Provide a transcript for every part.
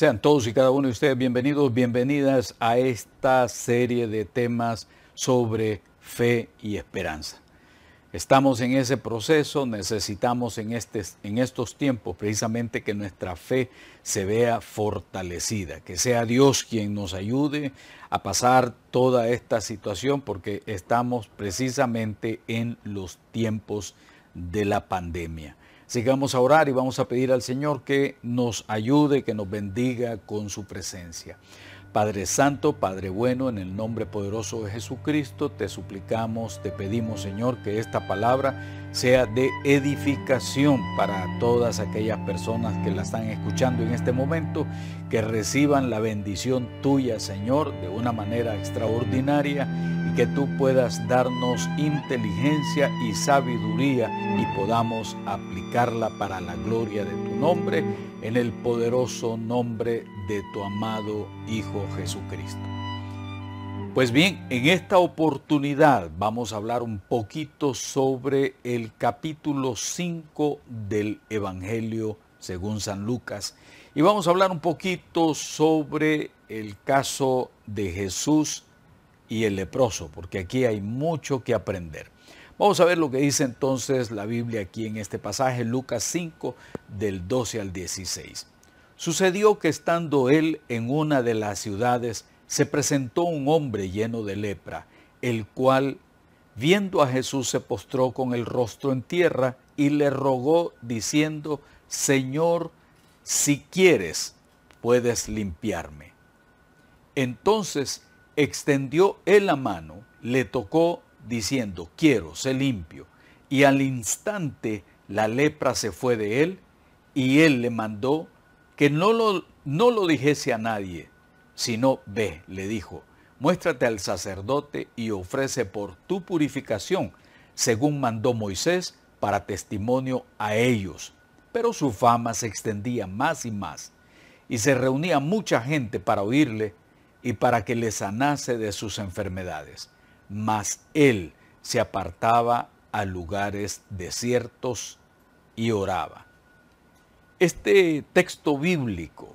Sean todos y cada uno de ustedes bienvenidos, bienvenidas a esta serie de temas sobre fe y esperanza. Estamos en ese proceso, necesitamos en, este, en estos tiempos precisamente que nuestra fe se vea fortalecida, que sea Dios quien nos ayude a pasar toda esta situación porque estamos precisamente en los tiempos de la pandemia. Sigamos a orar y vamos a pedir al Señor que nos ayude, que nos bendiga con su presencia. Padre Santo, Padre Bueno, en el nombre poderoso de Jesucristo, te suplicamos, te pedimos, Señor, que esta palabra sea de edificación para todas aquellas personas que la están escuchando en este momento, que reciban la bendición tuya, Señor, de una manera extraordinaria que tú puedas darnos inteligencia y sabiduría y podamos aplicarla para la gloria de tu nombre, en el poderoso nombre de tu amado Hijo Jesucristo. Pues bien, en esta oportunidad vamos a hablar un poquito sobre el capítulo 5 del Evangelio según San Lucas. Y vamos a hablar un poquito sobre el caso de Jesús y el leproso, porque aquí hay mucho que aprender. Vamos a ver lo que dice entonces la Biblia aquí en este pasaje, Lucas 5, del 12 al 16. Sucedió que estando él en una de las ciudades, se presentó un hombre lleno de lepra, el cual, viendo a Jesús, se postró con el rostro en tierra y le rogó diciendo, Señor, si quieres, puedes limpiarme. Entonces extendió él la mano, le tocó diciendo, quiero, sé limpio. Y al instante la lepra se fue de él y él le mandó que no lo, no lo dijese a nadie, sino ve, le dijo, muéstrate al sacerdote y ofrece por tu purificación, según mandó Moisés, para testimonio a ellos. Pero su fama se extendía más y más, y se reunía mucha gente para oírle y para que le sanase de sus enfermedades. Mas él se apartaba a lugares desiertos y oraba. Este texto bíblico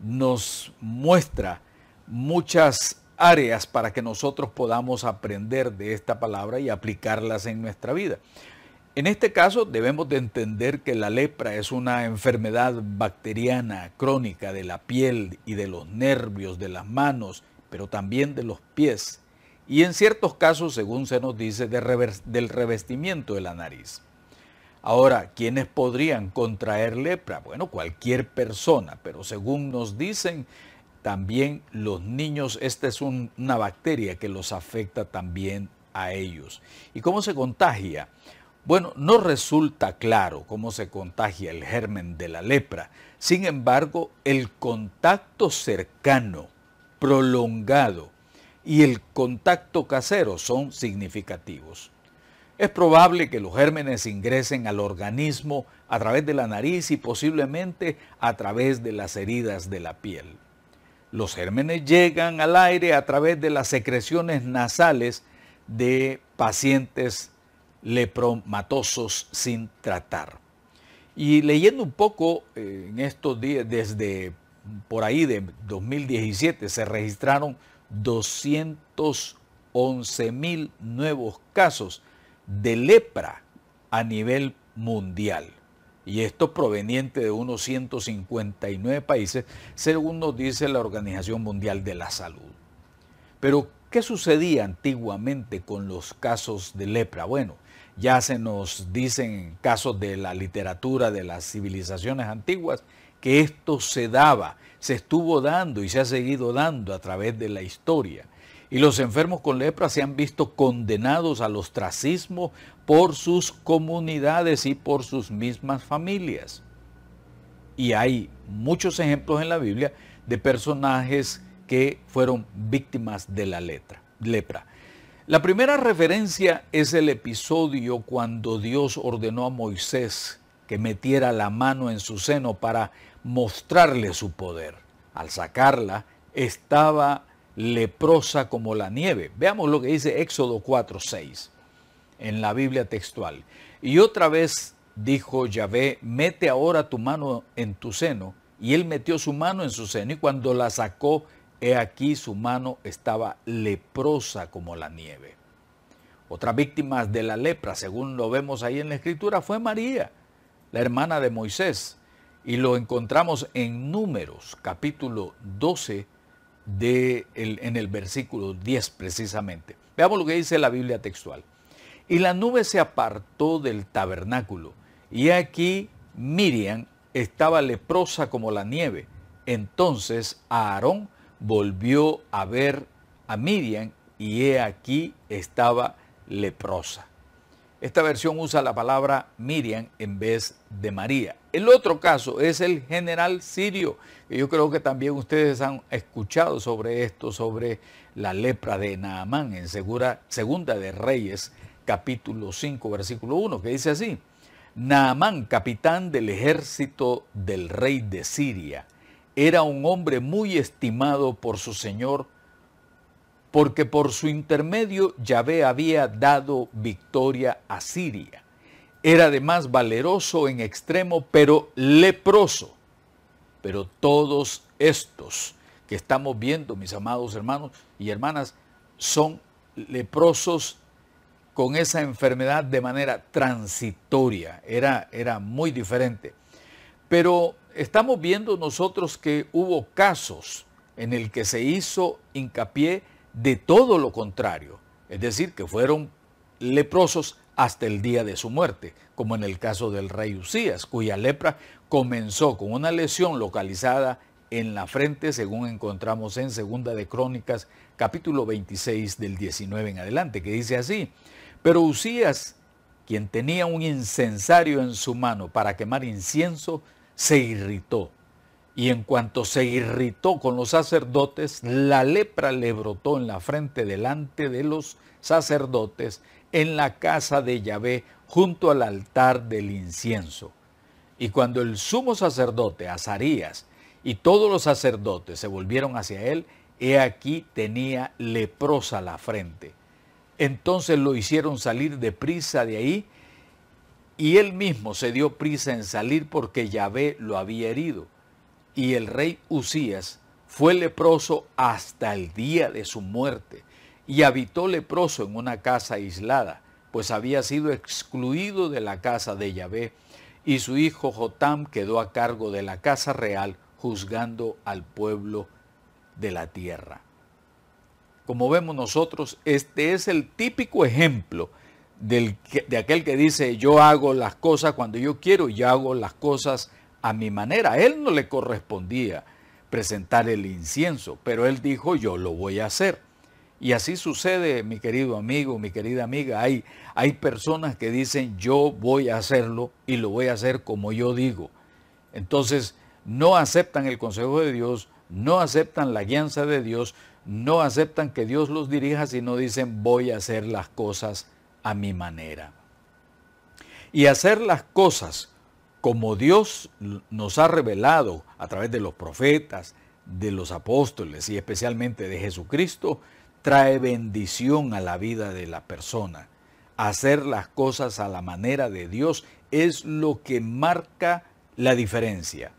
nos muestra muchas áreas para que nosotros podamos aprender de esta palabra y aplicarlas en nuestra vida. En este caso debemos de entender que la lepra es una enfermedad bacteriana crónica de la piel y de los nervios, de las manos, pero también de los pies y en ciertos casos, según se nos dice, del revestimiento de la nariz. Ahora, ¿quiénes podrían contraer lepra? Bueno, cualquier persona, pero según nos dicen, también los niños, esta es una bacteria que los afecta también a ellos. ¿Y cómo se contagia? Bueno, no resulta claro cómo se contagia el germen de la lepra. Sin embargo, el contacto cercano, prolongado y el contacto casero son significativos. Es probable que los gérmenes ingresen al organismo a través de la nariz y posiblemente a través de las heridas de la piel. Los gérmenes llegan al aire a través de las secreciones nasales de pacientes lepromatosos sin tratar. Y leyendo un poco eh, en estos días, desde por ahí de 2017, se registraron 211 mil nuevos casos de lepra a nivel mundial. Y esto proveniente de unos 159 países, según nos dice la Organización Mundial de la Salud. Pero, ¿qué sucedía antiguamente con los casos de lepra? Bueno, ya se nos dicen casos de la literatura de las civilizaciones antiguas que esto se daba, se estuvo dando y se ha seguido dando a través de la historia. Y los enfermos con lepra se han visto condenados al ostracismo por sus comunidades y por sus mismas familias. Y hay muchos ejemplos en la Biblia de personajes que fueron víctimas de la letra, lepra. La primera referencia es el episodio cuando Dios ordenó a Moisés que metiera la mano en su seno para mostrarle su poder. Al sacarla, estaba leprosa como la nieve. Veamos lo que dice Éxodo 4:6 en la Biblia textual. Y otra vez dijo Yahvé, mete ahora tu mano en tu seno. Y él metió su mano en su seno y cuando la sacó, He aquí su mano estaba leprosa como la nieve. Otra víctima de la lepra, según lo vemos ahí en la escritura, fue María, la hermana de Moisés. Y lo encontramos en Números, capítulo 12, en el versículo 10 precisamente. Veamos lo que dice la Biblia textual. Y la nube se apartó del tabernáculo, y aquí Miriam estaba leprosa como la nieve. Entonces Aarón volvió a ver a Miriam y he aquí estaba leprosa. Esta versión usa la palabra Miriam en vez de María. El otro caso es el general sirio. yo creo que también ustedes han escuchado sobre esto, sobre la lepra de Naamán en Segunda de Reyes, capítulo 5, versículo 1, que dice así. Naamán, capitán del ejército del rey de Siria, era un hombre muy estimado por su Señor, porque por su intermedio Yahvé había dado victoria a Siria. Era además valeroso en extremo, pero leproso. Pero todos estos que estamos viendo, mis amados hermanos y hermanas, son leprosos con esa enfermedad de manera transitoria. Era, era muy diferente. Pero Estamos viendo nosotros que hubo casos en el que se hizo hincapié de todo lo contrario, es decir, que fueron leprosos hasta el día de su muerte, como en el caso del rey Usías, cuya lepra comenzó con una lesión localizada en la frente, según encontramos en Segunda de Crónicas, capítulo 26 del 19 en adelante, que dice así, pero Usías, quien tenía un incensario en su mano para quemar incienso, se irritó. Y en cuanto se irritó con los sacerdotes, la lepra le brotó en la frente delante de los sacerdotes en la casa de Yahvé junto al altar del incienso. Y cuando el sumo sacerdote, Azarías, y todos los sacerdotes se volvieron hacia él, he aquí tenía leprosa la frente. Entonces lo hicieron salir de prisa de ahí y él mismo se dio prisa en salir porque Yahvé lo había herido. Y el rey Usías fue leproso hasta el día de su muerte. Y habitó leproso en una casa aislada, pues había sido excluido de la casa de Yahvé. Y su hijo Jotam quedó a cargo de la casa real, juzgando al pueblo de la tierra. Como vemos nosotros, este es el típico ejemplo de aquel que dice yo hago las cosas cuando yo quiero y hago las cosas a mi manera. A él no le correspondía presentar el incienso, pero él dijo yo lo voy a hacer. Y así sucede, mi querido amigo, mi querida amiga, hay, hay personas que dicen yo voy a hacerlo y lo voy a hacer como yo digo. Entonces no aceptan el consejo de Dios, no aceptan la guianza de Dios, no aceptan que Dios los dirija, sino dicen voy a hacer las cosas mi manera. Y hacer las cosas como Dios nos ha revelado a través de los profetas, de los apóstoles y especialmente de Jesucristo, trae bendición a la vida de la persona. Hacer las cosas a la manera de Dios es lo que marca la diferencia.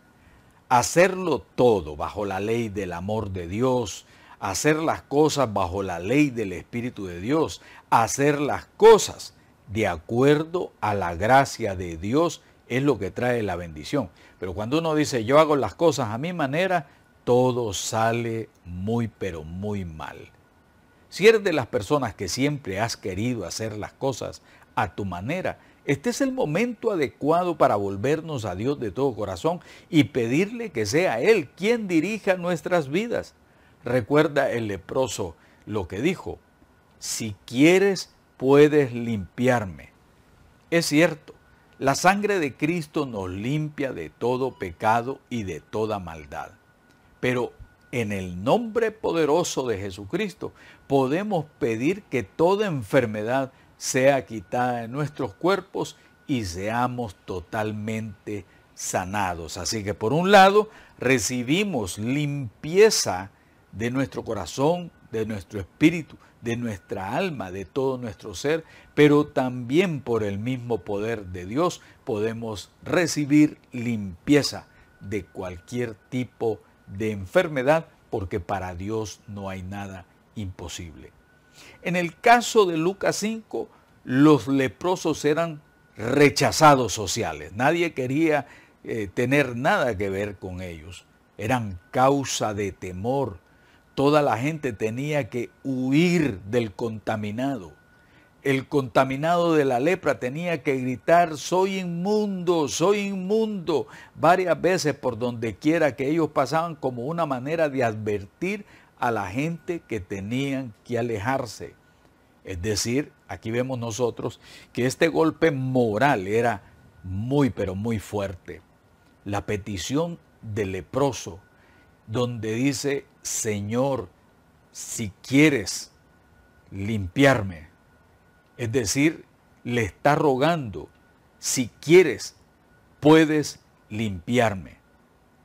Hacerlo todo bajo la ley del amor de Dios, hacer las cosas bajo la ley del Espíritu de Dios, hacer las cosas de acuerdo a la gracia de Dios es lo que trae la bendición. Pero cuando uno dice yo hago las cosas a mi manera, todo sale muy pero muy mal. Si eres de las personas que siempre has querido hacer las cosas a tu manera, este es el momento adecuado para volvernos a Dios de todo corazón y pedirle que sea Él quien dirija nuestras vidas. Recuerda el leproso lo que dijo, si quieres puedes limpiarme. Es cierto, la sangre de Cristo nos limpia de todo pecado y de toda maldad. Pero en el nombre poderoso de Jesucristo podemos pedir que toda enfermedad sea quitada de nuestros cuerpos y seamos totalmente sanados. Así que por un lado recibimos limpieza de nuestro corazón, de nuestro espíritu, de nuestra alma, de todo nuestro ser, pero también por el mismo poder de Dios podemos recibir limpieza de cualquier tipo de enfermedad, porque para Dios no hay nada imposible. En el caso de Lucas 5, los leprosos eran rechazados sociales. Nadie quería eh, tener nada que ver con ellos. Eran causa de temor, toda la gente tenía que huir del contaminado. El contaminado de la lepra tenía que gritar, soy inmundo, soy inmundo, varias veces por donde quiera que ellos pasaban como una manera de advertir a la gente que tenían que alejarse. Es decir, aquí vemos nosotros que este golpe moral era muy, pero muy fuerte. La petición del leproso donde dice, Señor, si quieres limpiarme. Es decir, le está rogando, si quieres, puedes limpiarme.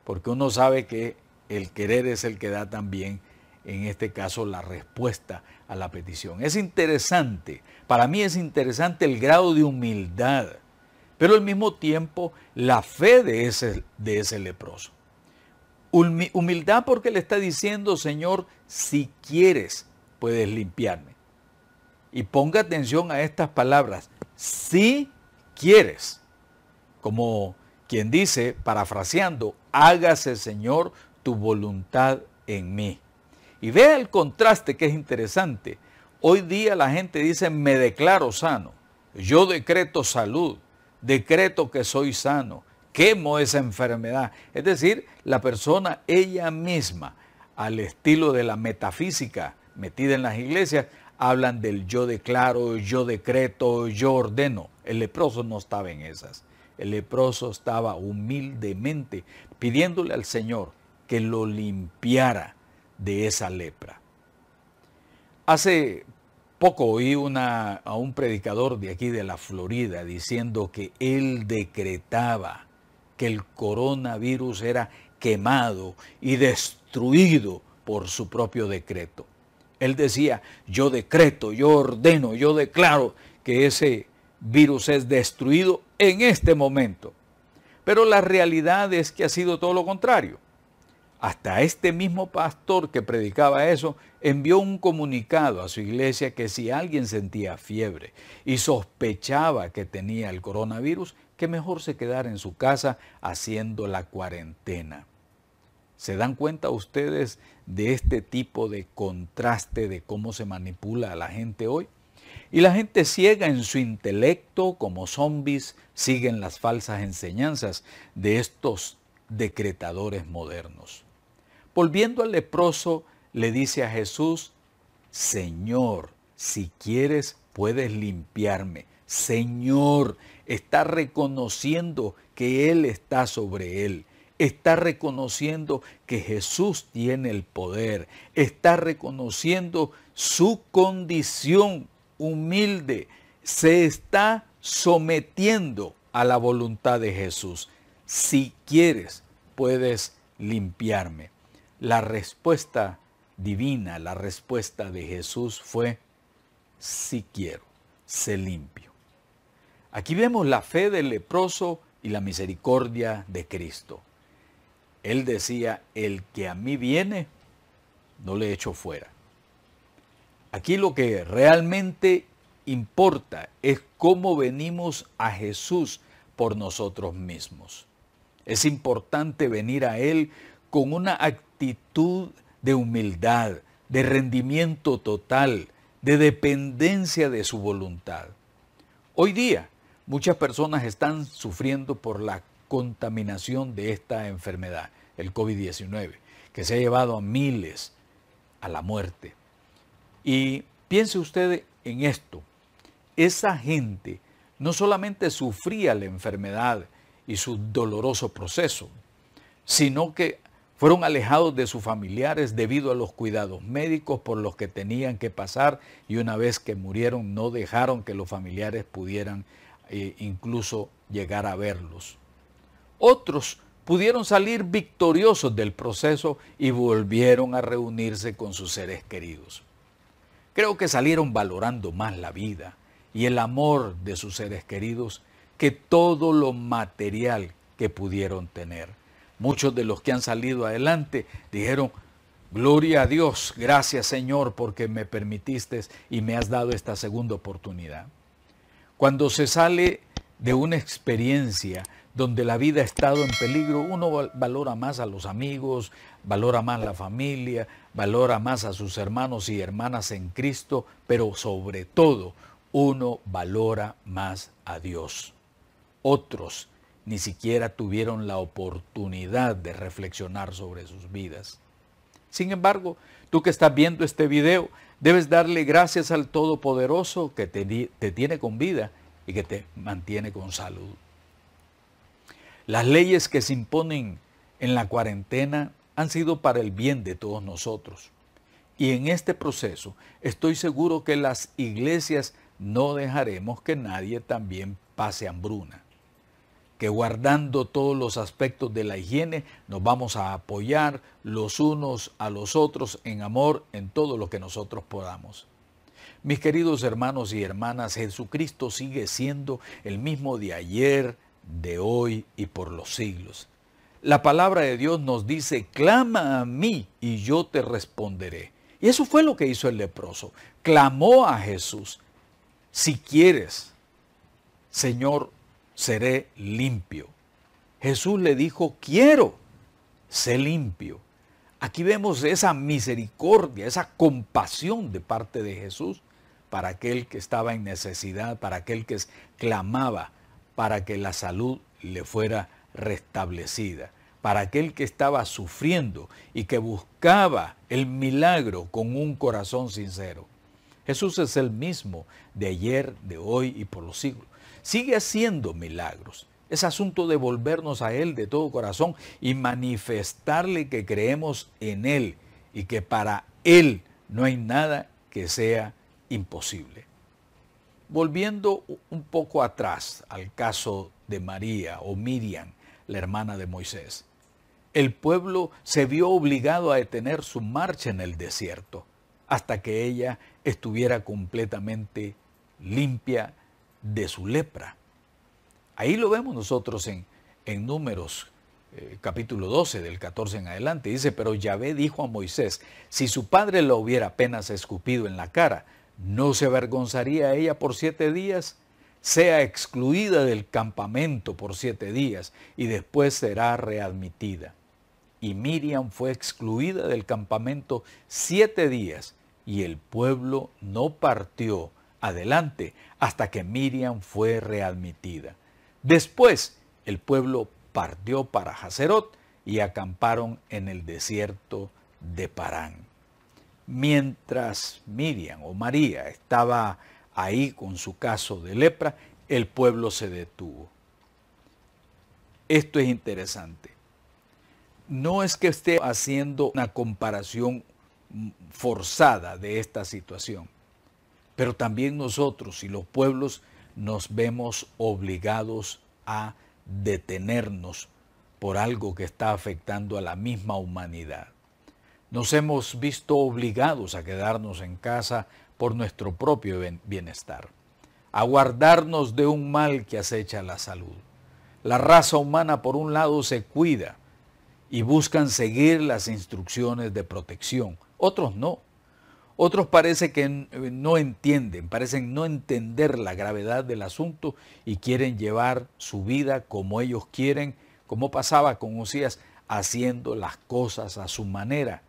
Porque uno sabe que el querer es el que da también, en este caso, la respuesta a la petición. Es interesante, para mí es interesante el grado de humildad, pero al mismo tiempo la fe de ese, de ese leproso. Humildad porque le está diciendo, Señor, si quieres, puedes limpiarme. Y ponga atención a estas palabras, si quieres, como quien dice, parafraseando, hágase, Señor, tu voluntad en mí. Y vea el contraste que es interesante. Hoy día la gente dice, me declaro sano, yo decreto salud, decreto que soy sano, quemo esa enfermedad. Es decir, la persona ella misma, al estilo de la metafísica metida en las iglesias, hablan del yo declaro, yo decreto, yo ordeno. El leproso no estaba en esas. El leproso estaba humildemente pidiéndole al Señor que lo limpiara de esa lepra. Hace poco oí una, a un predicador de aquí de la Florida diciendo que él decretaba el coronavirus era quemado y destruido por su propio decreto. Él decía, yo decreto, yo ordeno, yo declaro que ese virus es destruido en este momento. Pero la realidad es que ha sido todo lo contrario. Hasta este mismo pastor que predicaba eso envió un comunicado a su iglesia que si alguien sentía fiebre y sospechaba que tenía el coronavirus, que mejor se quedara en su casa haciendo la cuarentena. ¿Se dan cuenta ustedes de este tipo de contraste de cómo se manipula a la gente hoy? Y la gente ciega en su intelecto, como zombies, siguen las falsas enseñanzas de estos decretadores modernos. Volviendo al leproso, le dice a Jesús, Señor, si quieres, puedes limpiarme. Señor, está reconociendo que Él está sobre él. Está reconociendo que Jesús tiene el poder. Está reconociendo su condición humilde. Se está sometiendo a la voluntad de Jesús. Si quieres, puedes limpiarme. La respuesta divina, la respuesta de Jesús fue, si quiero, se limpia. Aquí vemos la fe del leproso y la misericordia de Cristo. Él decía, el que a mí viene, no le echo fuera. Aquí lo que realmente importa es cómo venimos a Jesús por nosotros mismos. Es importante venir a Él con una actitud de humildad, de rendimiento total, de dependencia de su voluntad. Hoy día Muchas personas están sufriendo por la contaminación de esta enfermedad, el COVID-19, que se ha llevado a miles a la muerte. Y piense usted en esto, esa gente no solamente sufría la enfermedad y su doloroso proceso, sino que fueron alejados de sus familiares debido a los cuidados médicos por los que tenían que pasar y una vez que murieron no dejaron que los familiares pudieran e incluso llegar a verlos. Otros pudieron salir victoriosos del proceso y volvieron a reunirse con sus seres queridos. Creo que salieron valorando más la vida y el amor de sus seres queridos que todo lo material que pudieron tener. Muchos de los que han salido adelante dijeron, Gloria a Dios, gracias Señor porque me permitiste y me has dado esta segunda oportunidad. Cuando se sale de una experiencia donde la vida ha estado en peligro, uno valora más a los amigos, valora más la familia, valora más a sus hermanos y hermanas en Cristo, pero sobre todo uno valora más a Dios. Otros ni siquiera tuvieron la oportunidad de reflexionar sobre sus vidas. Sin embargo, tú que estás viendo este video, Debes darle gracias al Todopoderoso que te, tiene con vida y que te mantiene con salud. Las leyes que se imponen en la cuarentena han sido para el bien de todos nosotros. Y en este proceso estoy seguro que las iglesias no dejaremos que nadie también pase hambruna que guardando todos los aspectos de la higiene nos vamos a apoyar los unos a los otros en amor en todo lo que nosotros podamos. Mis queridos hermanos y hermanas, Jesucristo sigue siendo el mismo de ayer, de hoy y por los siglos. La palabra de Dios nos dice, clama a mí y yo te responderé. Y eso fue lo que hizo el leproso. Clamó a Jesús, si quieres, Señor, seré limpio. Jesús le dijo, quiero, ser limpio. Aquí vemos esa misericordia, esa compasión de parte de Jesús para aquel que estaba en necesidad, para aquel que clamaba para que la salud le fuera restablecida, para aquel que estaba sufriendo y que buscaba el milagro con un corazón sincero. Jesús es el mismo de ayer, de hoy y por los siglos sigue haciendo milagros. Es asunto de volvernos a Él de todo corazón y manifestarle que creemos en Él y que para Él no hay nada que sea imposible. Volviendo un poco atrás al caso de María o Miriam, la hermana de Moisés, el pueblo se vio obligado a detener su marcha en el desierto hasta que ella estuviera completamente limpia de su lepra. Ahí lo vemos nosotros en, en números eh, capítulo 12 del 14 en adelante. Dice, pero Yahvé dijo a Moisés, si su padre lo hubiera apenas escupido en la cara, ¿no se avergonzaría ella por siete días? Sea excluida del campamento por siete días y después será readmitida. Y Miriam fue excluida del campamento siete días y el pueblo no partió adelante hasta que Miriam fue readmitida. Después el pueblo partió para Hacerot y acamparon en el desierto de Parán. Mientras Miriam o María estaba ahí con su caso de lepra, el pueblo se detuvo. Esto es interesante. No es que esté haciendo una comparación forzada de esta situación, pero también nosotros y los pueblos nos vemos obligados a detenernos por algo que está afectando a la misma humanidad. Nos hemos visto obligados a quedarnos en casa por nuestro propio bienestar, a guardarnos de un mal que acecha la salud. La raza humana, por un lado, se cuida y buscan seguir las instrucciones de protección, otros no otros parece que eh, no entienden, parecen no entender la gravedad del asunto y quieren llevar su vida como ellos quieren, como pasaba con Usías, haciendo las cosas a su manera.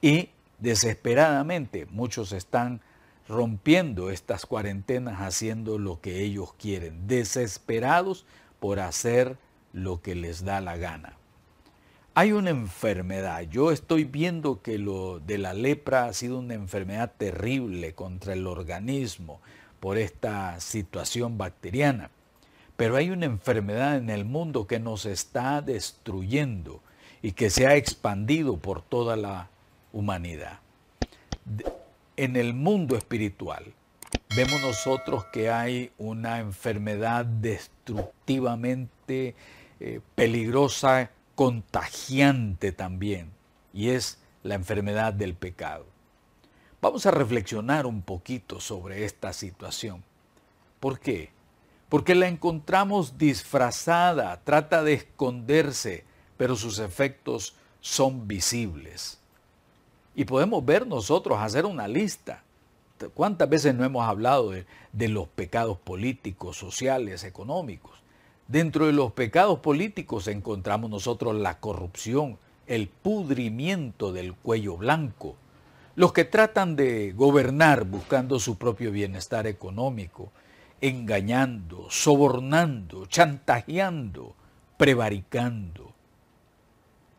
Y desesperadamente muchos están rompiendo estas cuarentenas haciendo lo que ellos quieren, desesperados por hacer lo que les da la gana hay una enfermedad. Yo estoy viendo que lo de la lepra ha sido una enfermedad terrible contra el organismo por esta situación bacteriana. Pero hay una enfermedad en el mundo que nos está destruyendo y que se ha expandido por toda la humanidad. En el mundo espiritual vemos nosotros que hay una enfermedad destructivamente eh, peligrosa contagiante también, y es la enfermedad del pecado. Vamos a reflexionar un poquito sobre esta situación. ¿Por qué? Porque la encontramos disfrazada, trata de esconderse, pero sus efectos son visibles. Y podemos ver nosotros, hacer una lista. ¿Cuántas veces no hemos hablado de, de los pecados políticos, sociales, económicos? Dentro de los pecados políticos encontramos nosotros la corrupción, el pudrimiento del cuello blanco, los que tratan de gobernar buscando su propio bienestar económico, engañando, sobornando, chantajeando, prevaricando.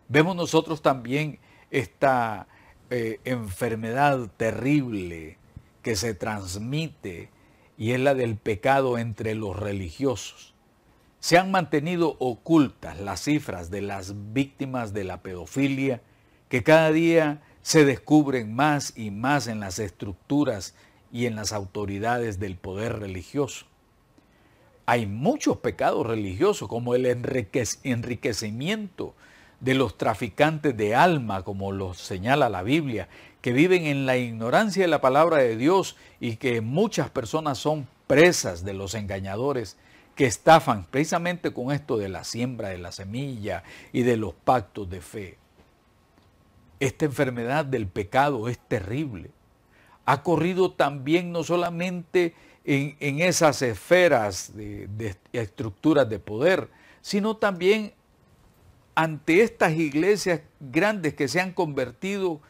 Vemos nosotros también esta eh, enfermedad terrible que se transmite y es la del pecado entre los religiosos se han mantenido ocultas las cifras de las víctimas de la pedofilia que cada día se descubren más y más en las estructuras y en las autoridades del poder religioso. Hay muchos pecados religiosos como el enriquecimiento de los traficantes de alma, como lo señala la Biblia, que viven en la ignorancia de la palabra de Dios y que muchas personas son presas de los engañadores que estafan precisamente con esto de la siembra de la semilla y de los pactos de fe. Esta enfermedad del pecado es terrible. Ha corrido también no solamente en, esas esferas de, estructuras de poder, sino también ante estas iglesias grandes que se han convertido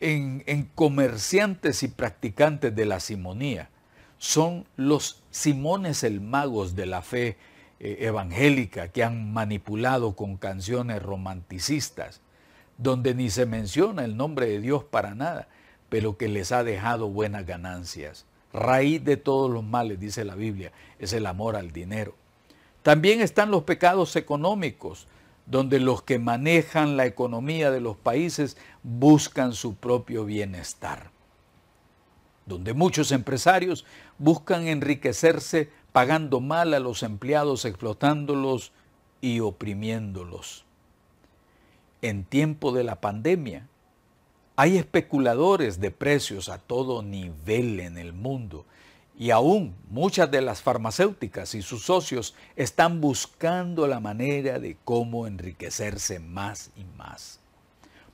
en, en, comerciantes y practicantes de la simonía son los Simones el Magos de la fe eh, evangélica que han manipulado con canciones romanticistas, donde ni se menciona el nombre de Dios para nada, pero que les ha dejado buenas ganancias. Raíz de todos los males, dice la Biblia, es el amor al dinero. También están los pecados económicos, donde los que manejan la economía de los países buscan su propio bienestar donde muchos empresarios buscan enriquecerse pagando mal a los empleados, explotándolos y oprimiéndolos. En tiempo de la pandemia, hay especuladores de precios a todo nivel en el mundo y aún muchas de las farmacéuticas y sus socios están buscando la manera de cómo enriquecerse más y más.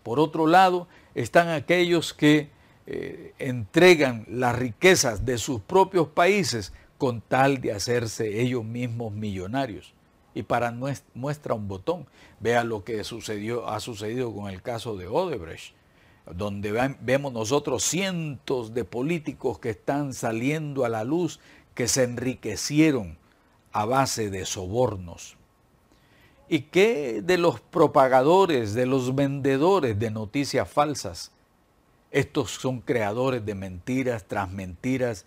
Por otro lado, están aquellos que eh, entregan las riquezas de sus propios países con tal de hacerse ellos mismos millonarios. Y para muestra un botón, vea lo que sucedió, ha sucedido con el caso de Odebrecht, donde vemos nosotros cientos de políticos que están saliendo a la luz, que se enriquecieron a base de sobornos. ¿Y qué de los propagadores, de los vendedores de noticias falsas? Estos son creadores de mentiras tras mentiras,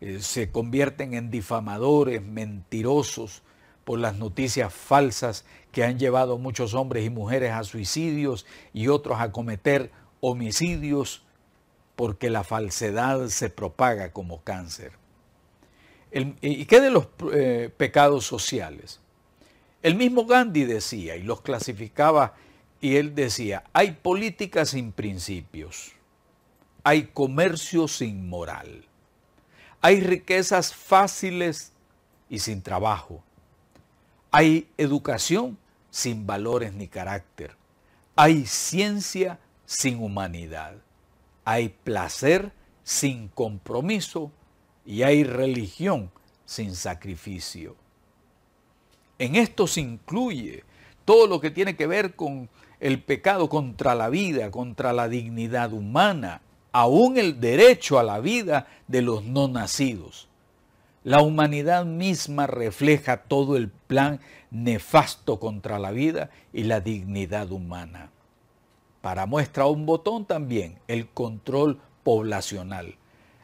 eh, se convierten en difamadores, mentirosos por las noticias falsas que han llevado muchos hombres y mujeres a suicidios y otros a cometer homicidios porque la falsedad se propaga como cáncer. ¿Y qué de los eh, pecados sociales? El mismo Gandhi decía y los clasificaba y él decía, hay políticas sin principios hay comercio sin moral, hay riquezas fáciles y sin trabajo, hay educación sin valores ni carácter, hay ciencia sin humanidad, hay placer sin compromiso y hay religión sin sacrificio. En esto se incluye todo lo que tiene que ver con el pecado contra la vida, contra la dignidad humana, aún el derecho a la vida de los no nacidos. La humanidad misma refleja todo el plan nefasto contra la vida y la dignidad humana. Para muestra un botón también el control poblacional,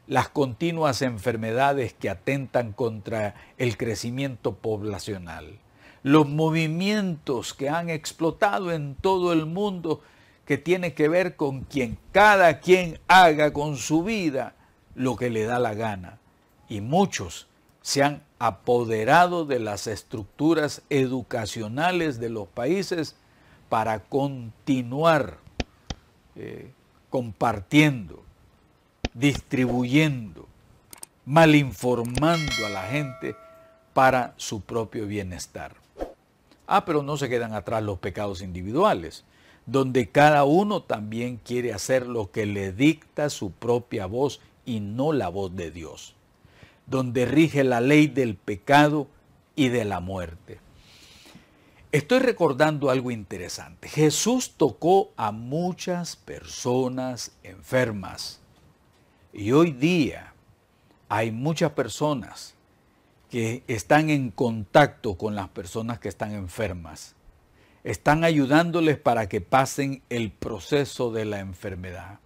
las continuas enfermedades que atentan contra el crecimiento poblacional, los movimientos que han explotado en todo el mundo que tiene que ver con quien cada quien haga con su vida lo que le da la gana. Y muchos se han apoderado de las estructuras educacionales de los países para continuar eh, compartiendo, distribuyendo, malinformando a la gente para su propio bienestar. Ah, pero no se quedan atrás los pecados individuales donde cada uno también quiere hacer lo que le dicta su propia voz y no la voz de Dios, donde rige la ley del pecado y de la muerte. Estoy recordando algo interesante. Jesús tocó a muchas personas enfermas y hoy día hay muchas personas que están en contacto con las personas que están enfermas están ayudándoles para que pasen el proceso de la enfermedad.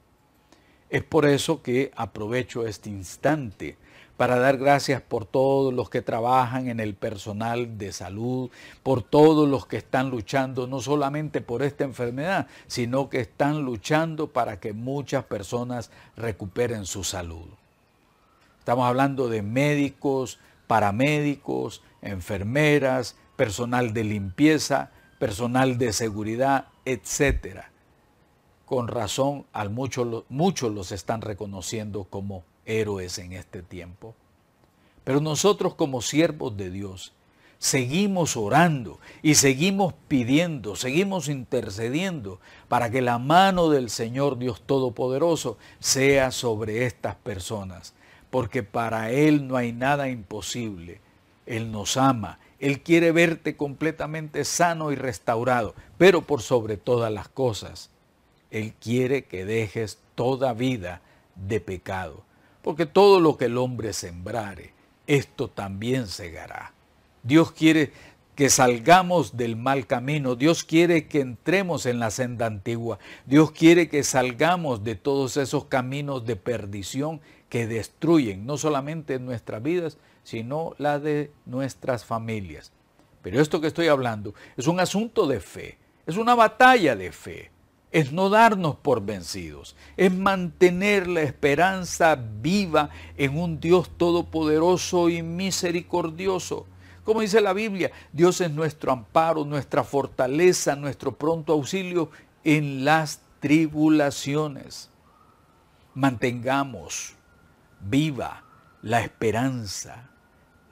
Es por eso que aprovecho este instante para dar gracias por todos los que trabajan en el personal de salud, por todos los que están luchando, no solamente por esta enfermedad, sino que están luchando para que muchas personas recuperen su salud. Estamos hablando de médicos, paramédicos, enfermeras, personal de limpieza, personal de seguridad, etcétera. Con razón, al muchos los están reconociendo como héroes en este tiempo. Pero nosotros como siervos de Dios, seguimos orando y seguimos pidiendo, seguimos intercediendo para que la mano del Señor Dios Todopoderoso sea sobre estas personas, porque para Él no hay nada imposible él nos ama, Él quiere verte completamente sano y restaurado, pero por sobre todas las cosas, Él quiere que dejes toda vida de pecado, porque todo lo que el hombre sembrare, esto también segará. Dios quiere que salgamos del mal camino. Dios quiere que entremos en la senda antigua. Dios quiere que salgamos de todos esos caminos de perdición que destruyen no solamente nuestras vidas, sino la de nuestras familias. Pero esto que estoy hablando es un asunto de fe, es una batalla de fe, es no darnos por vencidos, es mantener la esperanza viva en un Dios todopoderoso y misericordioso. Como dice la Biblia, Dios es nuestro amparo, nuestra fortaleza, nuestro pronto auxilio en las tribulaciones. Mantengamos viva la esperanza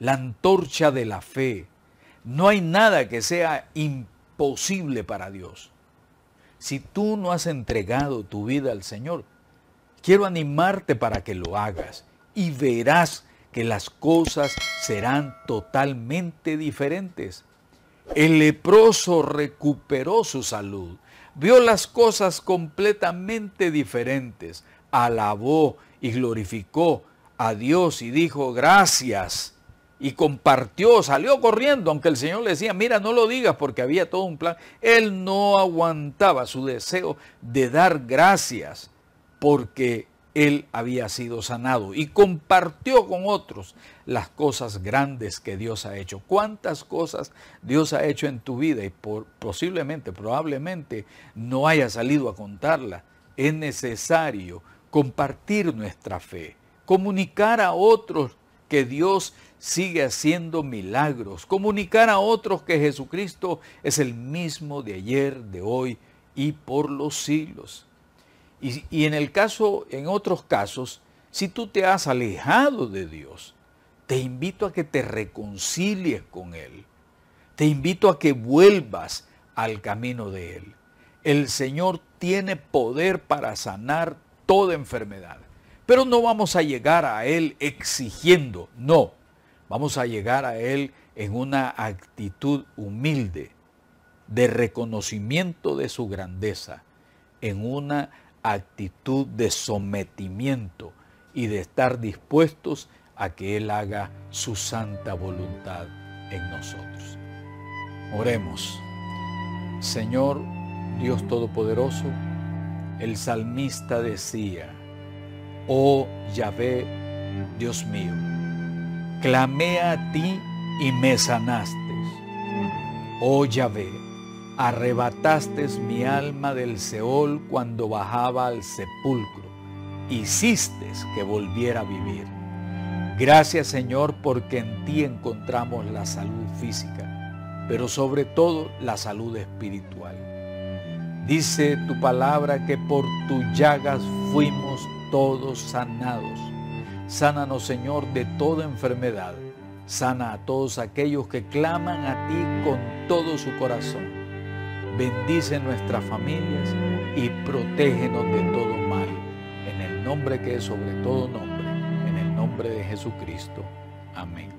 la antorcha de la fe. No hay nada que sea imposible para Dios. Si tú no has entregado tu vida al Señor, quiero animarte para que lo hagas y verás que las cosas serán totalmente diferentes. El leproso recuperó su salud, vio las cosas completamente diferentes, alabó y glorificó a Dios y dijo, gracias, y compartió, salió corriendo, aunque el Señor le decía, mira, no lo digas porque había todo un plan. Él no aguantaba su deseo de dar gracias porque él había sido sanado y compartió con otros las cosas grandes que Dios ha hecho. ¿Cuántas cosas Dios ha hecho en tu vida y posiblemente, probablemente no haya salido a contarlas? Es necesario compartir nuestra fe, comunicar a otros que Dios sigue haciendo milagros, comunicar a otros que Jesucristo es el mismo de ayer, de hoy y por los siglos. Y, en el caso, en otros casos, si tú te has alejado de Dios, te invito a que te reconcilies con Él. Te invito a que vuelvas al camino de Él. El Señor tiene poder para sanar toda enfermedad. Pero no vamos a llegar a Él exigiendo, no. Vamos a llegar a Él en una actitud humilde, de reconocimiento de su grandeza, en una actitud de sometimiento y de estar dispuestos a que Él haga su santa voluntad en nosotros. Oremos. Señor Dios Todopoderoso, el salmista decía, oh Yahvé, Dios mío. Clamé a ti y me sanaste. Oh Yahvé, arrebataste mi alma del Seol cuando bajaba al sepulcro. Hiciste que volviera a vivir. Gracias Señor porque en ti encontramos la salud física, pero sobre todo la salud espiritual. Dice tu palabra que por tus llagas fuimos todos sanados. Sánanos, Señor, de toda enfermedad. Sana a todos aquellos que claman a ti con todo su corazón. Bendice nuestras familias y protégenos de todo mal. En el nombre que es sobre todo nombre, en el nombre de Jesucristo. Amén.